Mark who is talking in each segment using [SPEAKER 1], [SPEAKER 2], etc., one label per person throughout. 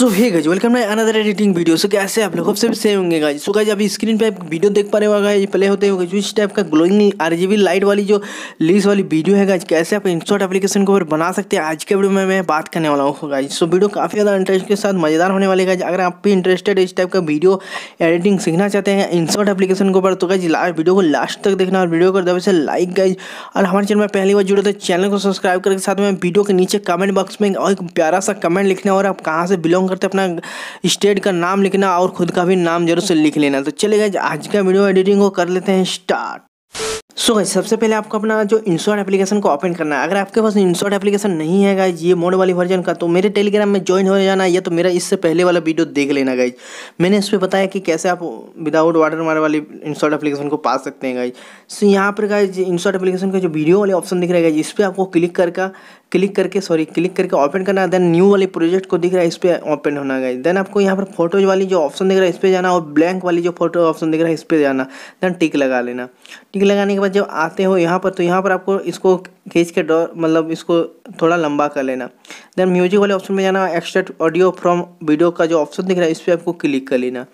[SPEAKER 1] so hey guys welcome to another editing video so कैसे आप लोग अब सब सेम होंगे गाइज सो गाइज अभी स्क्रीन पे आप वीडियो देख पा रहे होगा ये प्ले होते होगा जिस टाइप का ग्लोइंग आरजीबी लाइट वाली जो लीज वाली वीडियो है गाइज कैसे आप इंस्टॉल एप्लीकेशन को बना सकते हैं आज के वीडियो में मैं बात करने वाला हूँ गाइज सो वीडियो काफ़ी ज़्यादा इंटरेस्ट के साथ मज़ेदार होने वाले गाइज अगर आप भी इंटरेस्टेड इस टाइप का वीडियो एडिटिंग सीखना चाहते हैं इंस्टॉल एप्लीकेशन के ऊपर तो गाइज लास्ट वीडियो को लास्ट तक देखना और वीडियो को दबे से लाइक गाइज और हमारे चैनल में पहली बार जुड़े तो चैनल को सब्सक्राइब करके साथ में वीडियो के नीचे कमेंट बॉक्स में और एक प्यारा सा कमेंट लिखना और आप कहाँ से बिलोंग करते अपना स्टेट का नाम लिखना और खुद का भी नाम जरूर से लिख लेना तो चलेगा आज का वीडियो एडिटिंग को कर लेते हैं स्टार्ट सो so गाइज सबसे पहले आपको अपना जो इंस्टॉल एप्लीकेशन को ओपन करना है अगर आपके पास इंस्टॉल एप्लीकेशन नहीं है गाइज ये मोड वाली वर्जन का तो मेरे टेलीग्राम में ज्वाइन हो जाना या तो मेरा इससे पहले वाला वीडियो देख लेना गाइज मैंने इस पर बताया कि कैसे आप विदाउट वाटर मार वाली इंस्टॉल एप्लीकेशन को पा सकते हैं गाइज सो so, यहाँ पर गाइज इंस्टॉल एप्लीकेशन का जो वीडियो वाले ऑप्शन दिख रहा है इस पर आपको क्लिक करके क्लिक करके सॉरी क्लिक करके ओपन करना देन न्यू वाले प्रोजेक्ट को दिख रहा है इस पर ओपन होना गाइज देन आपको यहाँ पर फोटोज वाली जो ऑप्शन दिख रहा है इस पर जाना और ब्लैंक वाली जो फोटो ऑप्शन दिख रहा है इस पर जाना देन टिक लगा लेना टिक लगाने के बाद जब आते हो यहाँ पर तो यहाँ पर आपको इसको खींच के ड्रॉ मतलब इसको थोड़ा लंबा कर लेना देन म्यूजिक वाले ऑप्शन में जाना एक्सट्रैक्ट ऑडियो फ्रॉम वीडियो का जो ऑप्शन दिख रहा है इस पर आपको क्लिक कर लेना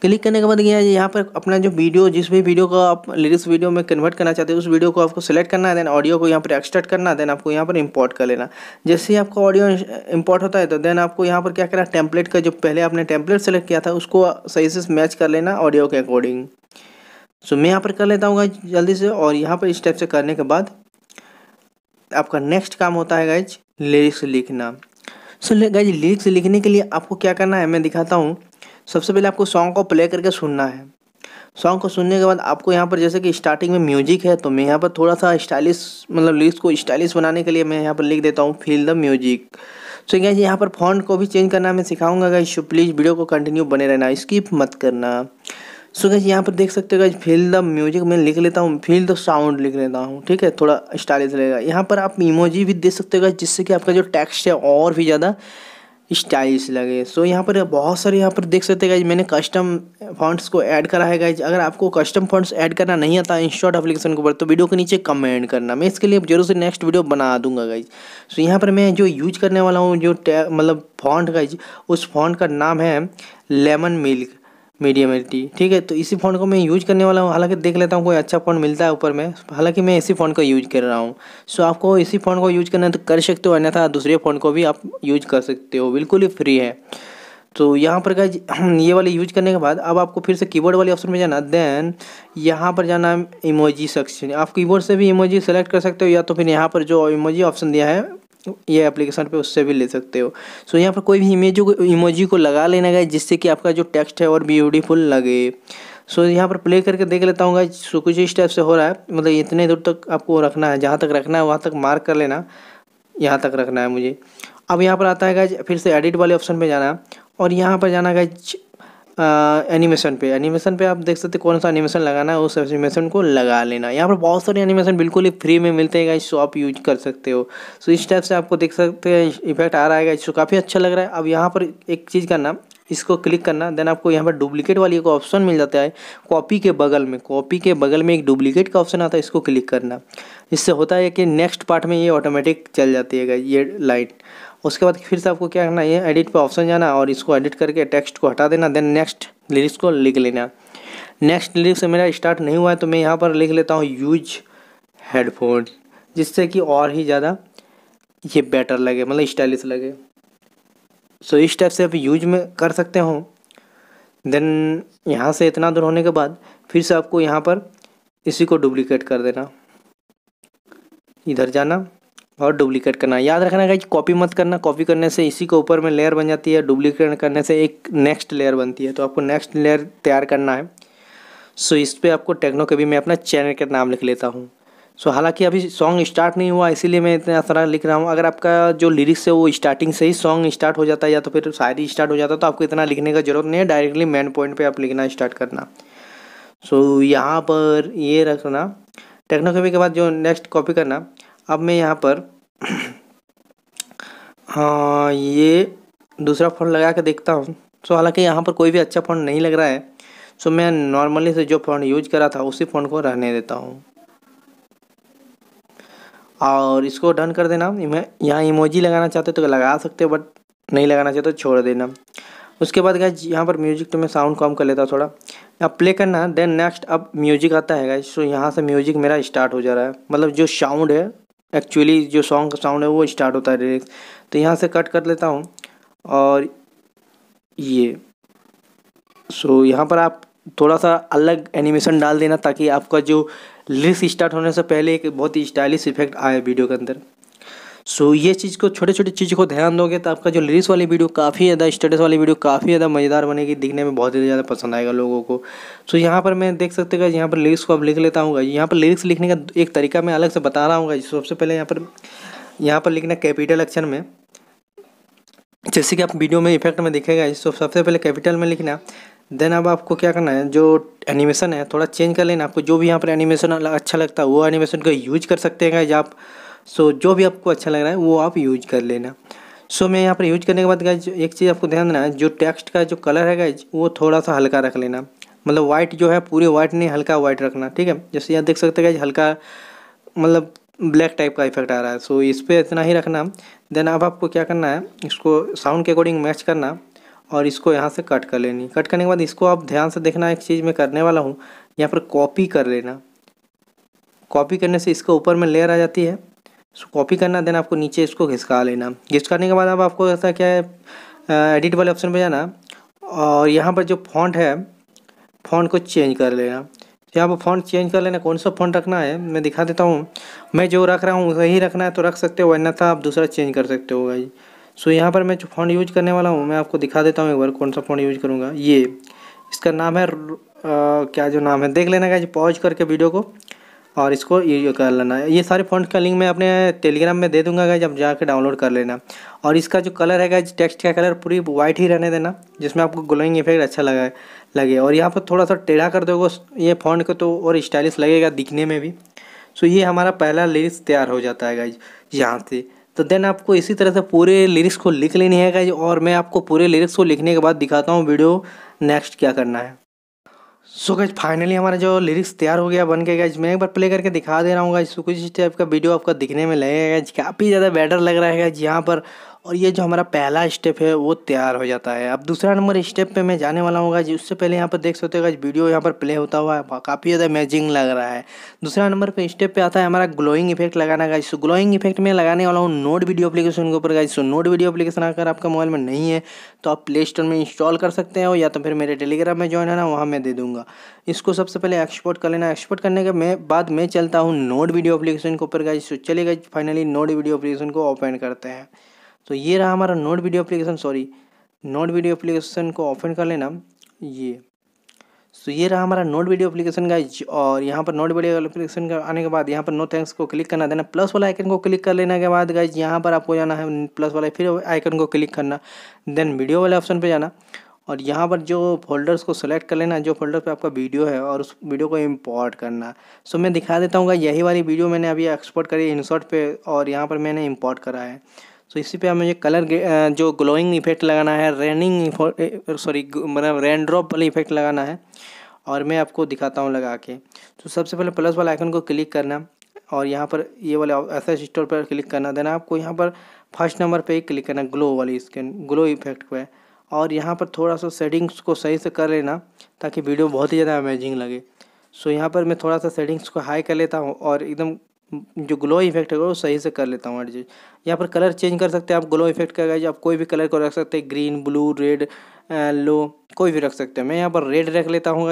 [SPEAKER 1] क्लिक करने के बाद यहाँ यहाँ पर अपना जो वीडियो जिस भी वीडियो को आप लिरिक्स वीडियो में कन्वर्ट करना चाहते हो उस वीडियो को आपको सेलेक्ट करना है देन ऑडियो को यहाँ पर एक्सट्रैक्ट करना है देन आपको यहाँ पर इम्पोर्ट कर लेना जैसे ही आपका ऑडियो इम्पोर्ट होता है तो देन आपको यहाँ पर क्या करना टेम्पलेट का जो पहले आपने टेम्पलेट सेलेक्ट किया था उसको सही से मैच कर लेना ऑडियो के अकॉर्डिंग सो मैं यहाँ पर कर लेता हूँ गाइज जल्दी से और यहाँ पर इस टाइप से करने के बाद आपका नेक्स्ट काम होता है गाइज लिरिक्स लिखना सो so, गाइज लिरिक्स लिखने के लिए आपको क्या करना है मैं दिखाता हूँ सबसे पहले आपको सॉन्ग को प्ले करके सुनना है सॉन्ग को सुनने के बाद आपको यहाँ पर जैसे कि स्टार्टिंग में म्यूजिक है तो मैं यहाँ पर थोड़ा सा स्टाइलिश मतलब लिरिक्स को स्टाइलिश बनाने के लिए मैं यहाँ पर लिख देता हूँ feel the music so guys यहाँ पर फॉन्ट को भी चेंज करना मैं सिखाऊंगा गाइज प्लीज़ वीडियो को कंटिन्यू बने रहना स्किप मत करना सो गैस यहाँ पर देख सकते हो गैस फील द म्यूजिक मैं लिख लेता हूँ फील द साउंड लिख लेता हूँ ठीक है थोड़ा स्टाइलिश रहेगा यहाँ पर आप इमोजी भी दे सकते हो गैस जिससे कि आपका जो टेक्स्ट है और भी ज़्यादा स्टाइलिश लगे सो so, यहाँ पर बहुत सारे यहाँ पर देख सकते हैं गाइज मैंने कस्टम फंड्स को ऐड करा है गाइज अगर आपको कस्टम फंड्स ऐड करना नहीं आता इन शॉर्ट एप्लीकेशन के ऊपर तो वीडियो के नीचे कमेंट करना मैं इसके लिए जरूर से नेक्स्ट वीडियो बना दूंगा गाइज सो so, यहाँ पर मैं जो यूज करने वाला हूँ जो मतलब फॉन्ट गाइज उस फॉन्ट का नाम है लेमन मिल्क मीडियम एल ठीक है तो इसी फ़ोन को मैं यूज करने वाला हूँ हालांकि देख लेता हूँ कोई अच्छा फ़ोन मिलता है ऊपर में हालांकि मैं इसी फ़ोन का यूज कर रहा हूँ सो आपको इसी फ़ोन को यूज करना तो कर सकते हो अन्यथा दूसरे फ़ोन को भी आप यूज कर सकते हो बिल्कुल ही फ्री है तो यहाँ पर का ये वाले यूज करने के बाद अब आपको फिर से कीबोर्ड वाले ऑप्शन में जाना देन यहाँ पर जाना इमोजी सेक्शन आप कीबोर्ड से भी इमोजी सेलेक्ट कर सकते हो या तो फिर यहाँ पर जो इमोजी ऑप्शन दिया है ये एप्लीकेशन पे उससे भी ले सकते हो सो यहाँ पर कोई भी इमेज को इमोजी को लगा लेना गया जिससे कि आपका जो टेक्स्ट है और ब्यूटीफुल लगे सो यहाँ पर प्ले करके देख लेता हूँ सो कुछ इस टाइप से हो रहा है मतलब इतने दूर तक आपको रखना है जहाँ तक रखना है वहाँ तक मार्क कर लेना यहाँ तक रखना है मुझे अब यहाँ पर आता है फिर से एडिट वाले ऑप्शन पर जाना और यहाँ पर जाना गाइज एनिमेशन पे एनिमेशन पे आप देख सकते कौन सा एनिमेशन लगाना है उस एनिमेशन को लगा लेना यहाँ पर बहुत सारे एनिमेशन बिल्कुल ही फ्री में मिलते हैं गाइस सो आप यूज कर सकते हो सो इस टाइप से आपको देख सकते हैं इफेक्ट आ रहा है गाइस सो काफ़ी अच्छा लग रहा है अब यहाँ पर एक चीज़ करना इसको क्लिक करना देन आपको यहाँ पर डुप्लीकेट वाली एक ऑप्शन मिल जाता है कॉपी के बगल में कॉपी के बगल में एक डुप्लीकेट का ऑप्शन आता है इसको क्लिक करना इससे होता है कि नेक्स्ट पार्ट में ये ऑटोमेटिक चल जाती है ये लाइट उसके बाद फिर से आपको क्या करना है एडिट पे ऑप्शन जाना और इसको एडिट करके टेक्स्ट को हटा देना देन नेक्स्ट लिरिक्स को लिख लेना नेक्स्ट लिरिक्स मेरा स्टार्ट नहीं हुआ है तो मैं यहाँ पर लिख लेता हूँ यूज हेडफोन जिससे कि और ही ज़्यादा ये बेटर लगे मतलब स्टाइलिश लगे सो so, इस टाइप से आप यूज में कर सकते हो देन यहाँ से इतना दूर होने के बाद फिर से आपको यहाँ पर इसी को डुप्लीकेट कर देना इधर जाना और डुप्लीकेट करना याद रखना कि कॉपी मत करना कॉपी करने से इसी के ऊपर में लेयर बन जाती है डुप्लीकेट करने से एक नेक्स्ट लेयर बनती है तो आपको नेक्स्ट लेयर तैयार करना है सो इस पर आपको टेक्नो कभी मैं अपना चैनल का नाम लिख लेता हूँ सो हालांकि अभी सॉन्ग स्टार्ट नहीं हुआ इसीलिए मैं इतना सारा लिख रहा हूँ अगर आपका जो लिरिक्स है वो स्टार्टिंग से ही सॉन्ग स्टार्ट हो जाता है या तो फिर शायरी स्टार्ट हो जाता है तो आपको इतना लिखने का जरूरत नहीं है डायरेक्टली मेन पॉइंट पे आप लिखना स्टार्ट करना सो यहाँ पर ये रखना टेक्नोकॉपी के बाद जो नेक्स्ट कॉपी करना अब मैं यहाँ पर हाँ, ये दूसरा फ़ोन लगा के देखता हूँ सो हालांकि यहाँ पर कोई भी अच्छा फ़ोन नहीं लग रहा है सो मैं नॉर्मली से जो फ़ोन यूज करा था उसी फ़ोन को रहने देता हूँ और इसको डन कर देना यहाँ इमोजी लगाना चाहते तो लगा सकते बट नहीं लगाना चाहते तो छोड़ देना उसके बाद गैस यहाँ पर म्यूजिक तो मैं साउंड कम कर लेता थोड़ा अब प्ले करना देन नेक्स्ट अब म्यूजिक आता है गाइज सो यहाँ से म्यूजिक मेरा स्टार्ट हो जा रहा है मतलब जो साउंड है एक्चुअली जो सॉन्ग का साउंड है वो स्टार्ट होता है डायरेक्ट तो यहाँ से कट कर लेता हूँ और ये सो so, यहाँ पर आप थोड़ा सा अलग एनिमेशन डाल देना ताकि आपका जो लिरिक्स स्टार्ट होने से पहले एक बहुत ही स्टाइलिश इफेक्ट आए वीडियो के अंदर सो so, ये चीज़ को छोटे छोटे चीज़ को ध्यान दोगे तो आपका जो लिरिक्स वाली वीडियो काफ़ी ज़्यादा स्टेटस वाली वीडियो काफ़ी ज़्यादा मज़ेदार बनेगी दिखने में बहुत ही ज़्यादा पसंद आएगा लोगों को सो so, यहाँ पर मैं देख सकते हैं यहाँ पर लिरिक्स को अब लिख लेता हूँ यहाँ पर लिरिक्स लिखने का एक तरीका मैं अलग से बता रहा हूँ सबसे पहले यहाँ पर यहाँ पर लिखना कैपिटल अक्षर में जैसे कि आप वीडियो में इफेक्ट में दिखेगा इसको सबसे पहले कैपिटल में लिखना देन अब आपको क्या करना है जो एनिमेशन है थोड़ा चेंज कर लेना आपको जो भी यहाँ पर एनिमेशन अच्छा लगता है वो एनिमेशन को यूज कर सकते हैं आप सो जो भी आपको अच्छा लग रहा है वो आप यूज कर लेना सो मैं यहाँ पर यूज करने के बाद गाइज एक चीज़ आपको ध्यान देना है जो टेक्स्ट का जो कलर है गाइज वो थोड़ा सा हल्का रख लेना मतलब वाइट जो है पूरे वाइट नहीं हल्का वाइट रखना ठीक है जैसे यहाँ देख सकते हैं हल्का मतलब ब्लैक टाइप का इफेक्ट आ रहा है सो इस पर इतना ही रखना देन अब आपको क्या करना है इसको साउंड के अकॉर्डिंग मैच करना और इसको यहाँ से कट कर लेनी कट करने के बाद इसको आप ध्यान से देखना एक चीज़ मैं करने वाला हूँ यहाँ पर कॉपी कर लेना कॉपी करने से इसके ऊपर में लेयर आ जाती है सो कॉपी करना देना आपको नीचे इसको घिसका लेना घिस करने के बाद अब आपको ऐसा क्या है एडिट वाले ऑप्शन पे जाना और यहाँ पर जो फॉन्ट है फॉन्ट को चेंज कर लेना तो यहाँ पर फॉन्ट चेंज कर लेना कौन सा फॉन्ट रखना है मैं दिखा देता हूँ मैं जो रख रहा हूँ वही रखना है तो रख सकते हो वरना था तो आप दूसरा चेंज कर सकते हो भाई सो यहाँ पर मैं जो फॉन्ट यूज करने वाला हूँ मैं आपको दिखा देता हूँ एक बार कौन सा फॉन्ट यूज करूँगा ये इसका नाम है आ, क्या जो नाम है देख लेना क्या पॉज करके वीडियो को और इसको ये कर लेना है ये सारे फॉन्ट का लिंक मैं अपने टेलीग्राम में दे दूंगा गाइज आप जाकर डाउनलोड कर लेना और इसका जो कलर है गाइज टेक्स्ट का कलर पूरी वाइट ही रहने देना जिसमें आपको ग्लोइंग इफेक्ट अच्छा लगा लगे और यहाँ पर थोड़ा सा टेढ़ा कर दोगे ये फॉन्ट को तो और स्टाइलिश लगेगा दिखने में भी सो ये हमारा पहला लिरिक्स तैयार हो जाता है गाइज यहाँ से तो देन आपको इसी तरह से पूरे लिरिक्स को लिख लेनी है गाइज और मैं आपको पूरे लिरिक्स को लिखने के बाद दिखाता हूँ वीडियो नेक्स्ट क्या करना है सो गैज फाइनली हमारा जो लिरिक्स तैयार हो गया बन के गज मैं एक बार प्ले करके दिखा दे रहा हूँ गाइज कुछ इस टाइप का वीडियो आपका दिखने में लगेगा काफ़ी ज़्यादा बेटर लग रहा है गाइज यहाँ पर और ये जो हमारा पहला स्टेप है वो तैयार हो जाता है अब दूसरा नंबर स्टेप पे मैं जाने वाला हूँ जी उससे पहले यहाँ पर देख सकते हो वीडियो यहाँ पर प्ले होता हुआ है काफ़ी ज़्यादा अमेजिंग लग रहा है दूसरा नंबर पे स्टेप पे आता है हमारा ग्लोइंग इफेक्ट लगाना का इस ग्लोइंग इफेक्ट में लगाने वाला हूँ नोट वीडियो अपलीकेशन के ऊपर गाइज नोट वीडियो अपलीकेशन अगर आपका मोबाइल में नहीं है तो आप प्ले स्टोर में इंस्टॉल कर सकते हो या तो फिर मेरे टेलीग्राम में ज्वाइन होना वहाँ मैं दे दूँगा इसको सबसे पहले एक्सपोर्ट कर लेना एक्सपोर्ट करने के बाद मैं चलता हूँ नोट वीडियो अपलीकेशन के ऊपर guys so finally Node video application को ओपन करते हैं तो ये रहा हमारा Node video application sorry Node video application को ओपन कर लेना ये तो ये रहा हमारा नोट वीडियो अप्लीकेशन का और यहाँ पर नोट वीडियो अप्लीकेशन का आने के बाद यहाँ पर नो थैंक्स को क्लिक करना देना प्लस वाला आइकन को क्लिक कर लेने के बाद गाइज यहाँ पर आपको जाना है प्लस वाला फिर आइकन को क्लिक करना देन वीडियो वाले ऑप्शन पर जाना और यहाँ पर जो फोल्डर्स को सेलेक्ट कर लेना जो फोल्डर पे आपका वीडियो है और उस वीडियो को इंपोर्ट करना सो मैं दिखा देता हूँ यही वाली वीडियो मैंने अभी एक्सपोर्ट करी इंसर्ट पे और यहाँ पर मैंने इंपोर्ट करा है सो इसी पे हमें कलर जो ग्लोइंग इफेक्ट लगाना है रेनिंग सॉरी मतलब रेन ड्रॉप वाला इफेक्ट लगाना है और मैं आपको दिखाता हूँ लगा के तो सबसे पहले प्लस वाला आइकन को क्लिक करना और यहाँ पर ये वाले एस स्टोर पर क्लिक करना देना आपको यहाँ पर फर्स्ट नंबर पे ही क्लिक करना ग्लो वाली स्किन ग्लो इफेक्ट पे और यहाँ पर थोड़ा सा सेटिंग्स को सही से कर लेना ताकि वीडियो बहुत ही ज़्यादा अमेजिंग लगे सो यहाँ पर मैं थोड़ा सा सेटिंग्स को हाई कर लेता हूँ और एकदम जो ग्लो इफेक्ट है वो सही से कर लेता हूँ एडजस्ट यहाँ पर कलर चेंज कर सकते हैं आप ग्लो इफेक्ट का आप कोई भी कलर को रख सकते हैं ग्रीन ब्लू रेड लो कोई भी रख सकते हैं मैं यहाँ पर रेड रख लेता हूँ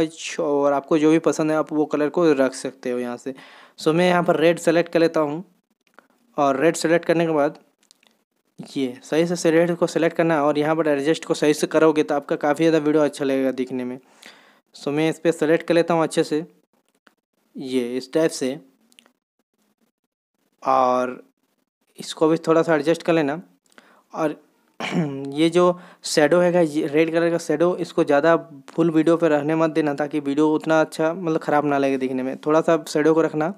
[SPEAKER 1] और आपको जो भी पसंद है आप वो कलर को रख सकते हो यहाँ से सो मैं यहाँ पर रेड सेलेक्ट कर लेता हूँ और रेड सेलेक्ट करने के बाद ये सही से रेड को सेलेक्ट करना है और यहाँ पर एडजस्ट को सही से करोगे तो आपका काफ़ी ज़्यादा वीडियो अच्छा लगेगा दिखने में सो मैं इस पर सेलेक्ट कर लेता हूँ अच्छे से ये इस टाइप से और इसको भी थोड़ा सा एडजस्ट कर लेना और ये जो शेडो है ये रेड कलर का शेडो इसको ज़्यादा फुल वीडियो पे रहने मत देना ताकि वीडियो उतना अच्छा मतलब ख़राब ना लगे दिखने में थोड़ा सा शेडो को रखना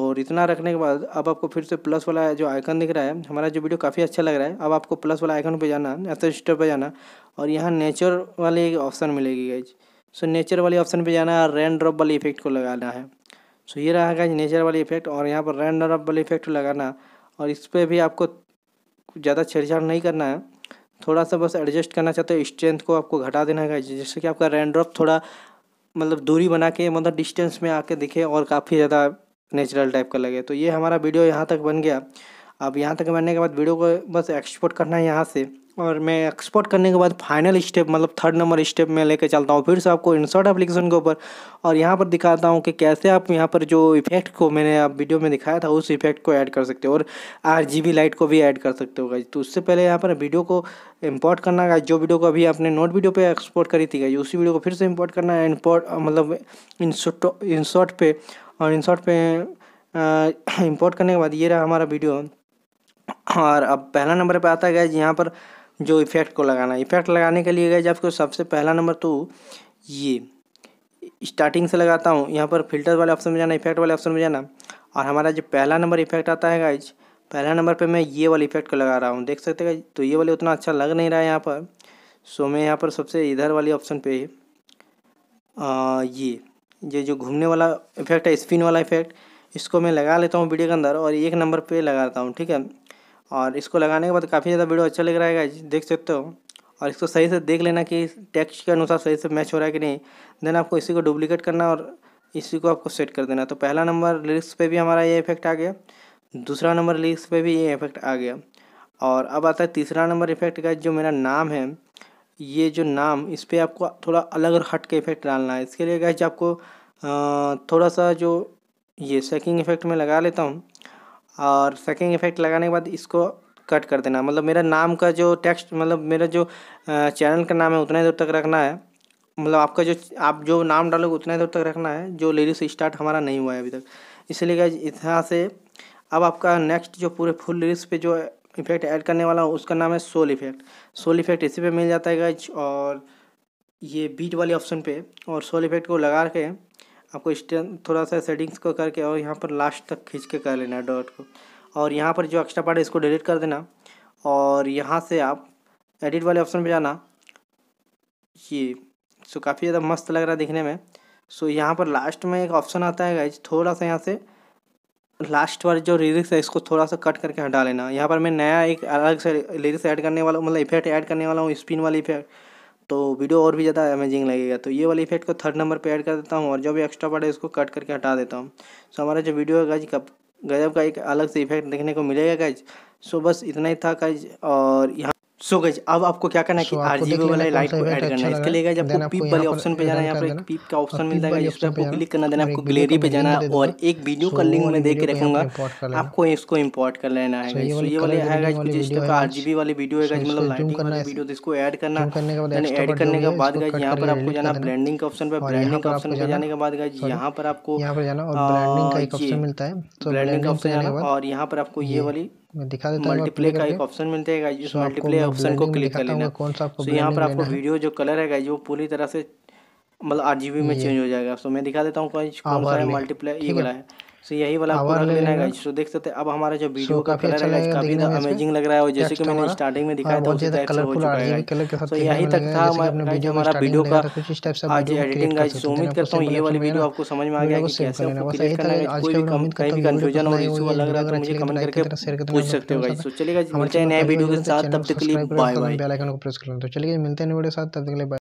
[SPEAKER 1] और इतना रखने के बाद अब आपको फिर से प्लस वाला जो आइकन दिख रहा है हमारा जो वीडियो काफ़ी अच्छा लग रहा है अब आपको प्लस वाला आइकन पर जाना एथोस्टर पे जाना और यहाँ नेचर वाली एक ऑप्शन मिलेगी सो नेचर वाली ऑप्शन पर जाना रेन ड्रॉप वाली इफेक्ट को लगाना है सो ये रहा नेचर वाली इफेक्ट और यहाँ पर रैंडम अप वाली इफेक्ट लगाना और इस पर भी आपको ज़्यादा छेड़छाड़ नहीं करना है थोड़ा सा बस एडजस्ट करना चाहते हो स्ट्रेंथ को आपको घटा देना है जिससे कि आपका रैंड्रॉप थोड़ा मतलब दूरी बना के मतलब डिस्टेंस में आके दिखे और काफ़ी ज़्यादा नेचुरल टाइप का लगे तो ये हमारा वीडियो यहाँ तक बन गया अब यहाँ तक बनने के बाद वीडियो को बस एक्सपोर्ट करना है यहाँ से और मैं एक्सपोर्ट करने के बाद फाइनल स्टेप मतलब थर्ड नंबर स्टेप में लेके चलता हूँ फिर से आपको इंसर्ट एप्लीकेशन के ऊपर और यहाँ पर दिखाता हूँ कि कैसे आप यहाँ पर जो इफेक्ट को मैंने आप वीडियो में दिखाया था उस इफेक्ट को ऐड कर सकते हो और आर लाइट को भी ऐड कर सकते हो गई तो उससे पहले यहाँ पर वीडियो को इम्पोर्ट करना गाइज जो वीडियो को अभी आपने नोट वीडियो पर एक्सपोर्ट करी थी गाइज उसी वीडियो को फिर से इम्पोर्ट करना है इम्पोर्ट मतलब इंसर्ट पर पे और इंसर्ट पे इम्पोर्ट करने के बाद ये रहा हमारा वीडियो और अब पहला नंबर पे आता है गया यहाँ पर जो इफ़ेक्ट को लगाना है इफ़ेक्ट लगाने के लिए गए आपको सबसे पहला नंबर तो ये स्टार्टिंग से लगाता हूँ यहाँ पर फिल्टर वाले ऑप्शन में जाना इफेक्ट वाले ऑप्शन में जाना और हमारा जो पहला नंबर इफेक्ट आता है गाइज पहला नंबर पे मैं ये वाले इफेक्ट को लगा रहा हूँ देख सकते हैं तो ये वाले उतना अच्छा लग नहीं रहा है यहाँ पर सो मैं यहाँ पर सबसे इधर वाले ऑप्शन पे आ, ये ये जो घूमने वाला इफेक्ट है स्पिन वाला इफेक्ट इसको मैं लगा लेता हूँ वीडियो के अंदर और एक नंबर पर लगाता हूँ ठीक है और इसको लगाने के बाद काफ़ी ज़्यादा वीडियो अच्छा लग रहा है देख सकते हो और इसको सही से देख लेना कि टेक्स्ट के अनुसार सही से मैच हो रहा है कि नहीं देन आपको इसी को डुप्लीकेट करना और इसी को आपको सेट कर देना तो पहला नंबर लिरिक्स पे भी हमारा ये इफेक्ट आ गया दूसरा नंबर लिरिक्स पे भी ये इफेक्ट आ गया और अब आता है तीसरा नंबर इफेक्ट का जो मेरा नाम है ये जो नाम इस पर आपको थोड़ा अलग और हट के इफेक्ट डालना है इसके लिए क्या आपको थोड़ा सा जो ये सेकिंग इफेक्ट में लगा लेता हूँ और सेकेंड इफेक्ट लगाने के बाद इसको कट कर देना मतलब मेरा नाम का जो टेक्स्ट मतलब मेरा जो चैनल का नाम है उतना ही देर तक रखना है मतलब आपका जो आप जो नाम डालोगे उतना ही देर तक रखना है जो लिरिक्स स्टार्ट हमारा नहीं हुआ है अभी तक इसलिए यहाँ से अब आपका नेक्स्ट जो पूरे फुल लिरिक्स पे जो इफेक्ट ऐड करने वाला हूँ उसका नाम है सोल इफेक्ट सोल इफेक्ट इसी पे मिल जाता है गाइज और ये बीट वाले ऑप्शन पे और सोल इफेक्ट को लगा के आपको स्टेन थोड़ा सा सेटिंग्स को करके और यहाँ पर लास्ट तक खींच के कर लेना है डॉट को और यहाँ पर जो एक्स्ट्रा पार्ट है इसको डिलीट कर देना और यहाँ से आप एडिट वाले ऑप्शन में जाना ये सो काफ़ी ज़्यादा मस्त लग रहा है दिखने में सो यहाँ पर लास्ट में एक ऑप्शन आता है गाइज थोड़ा सा यहाँ से लास्ट वाले जो लिरिक्स है इसको थोड़ा सा कट करके हटा लेना यहाँ पर मैं नया एक अलग से लिरिक्स ऐड करने वाला मतलब इफेक्ट ऐड करने वाला हूँ स्पिन मतलब वाली इफेक्ट तो वीडियो और भी ज़्यादा अमेजिंग लगेगा तो ये वाले इफेक्ट को थर्ड नंबर पे ऐड कर देता हूँ और जो भी एक्स्ट्रा पार्ट है इसको कट करके हटा देता हूँ सो हमारा जो वीडियो है गज का गजब का एक अलग से इफेक्ट देखने को मिलेगा गज सो बस इतना ही था गज और यहाँ सो so गज अब आपको क्या करना है कि आर जी वाला लाइट को ऐड करना है अच्छा इसके लिए जब आपको पीप वाले ऑप्शन पे जाना है यहाँ पर एक पीप का ऑप्शन मिल जाएगा जिस पर आपको क्लिक करना देना आपको गैलरी पे जाना है और एक वीडियो का लिंक मैं दे के रखूंगा आपको इसको इम्पोर्ट कर लेना है सो ये वाले है कुछ इस टाइप का आर जी वाले वीडियो है मतलब लाइटिंग वाले वीडियो तो इसको ऐड करना यानी ऐड करने के बाद गज यहाँ पर आपको जाना ब्रांडिंग के ऑप्शन पर ब्रांडिंग के ऑप्शन पे जाने के बाद गज यहाँ पर आपको ब्रांडिंग का ऑप्शन मिलता है ब्रांडिंग का ऑप्शन और यहाँ पर आपको ये वाली दिखा देता हूँ मल्टीप्ले का एक ऑप्शन मिलता है इस मल्टीप्ले ऑप्शन को क्लिक कर लेना कौन सा आपको तो यहाँ पर आपको वीडियो जो कलर है वो पूरी तरह से मतलब आर में चेंज हो जाएगा सो तो मैं दिखा देता हूँ कौन सा मल्टीप्ले ये वाला है सो यही वाला लेना है तो देख सकते अब हमारा जो वीडियो का कलर अच्छा है काफी अमेजिंग लग रहा है और जैसे कि अच्छा मैंने स्टार्टिंग में हाँ, दिखाया था उसी टाइप से हो चुका है सो यही तक था हमारा वीडियो का आज एडिटिंग गाइस उम्मीद करता हूं ये वाली वीडियो आपको समझ में आ गया कि कैसे आपको करना है कोई भी कहीं भी कंफ्यूजन हो इशू लग रहा तो है तो मुझे कमेंट करके पूछ अच्छा सकते हो गाइस चलिए गाइस मिलते हैं नए वीडियो के साथ तब तक के लिए बाय बाय बेल आइकन को प्रेस कर तो चलिए मिलते हैं नए वीडियो के साथ तब तक के लिए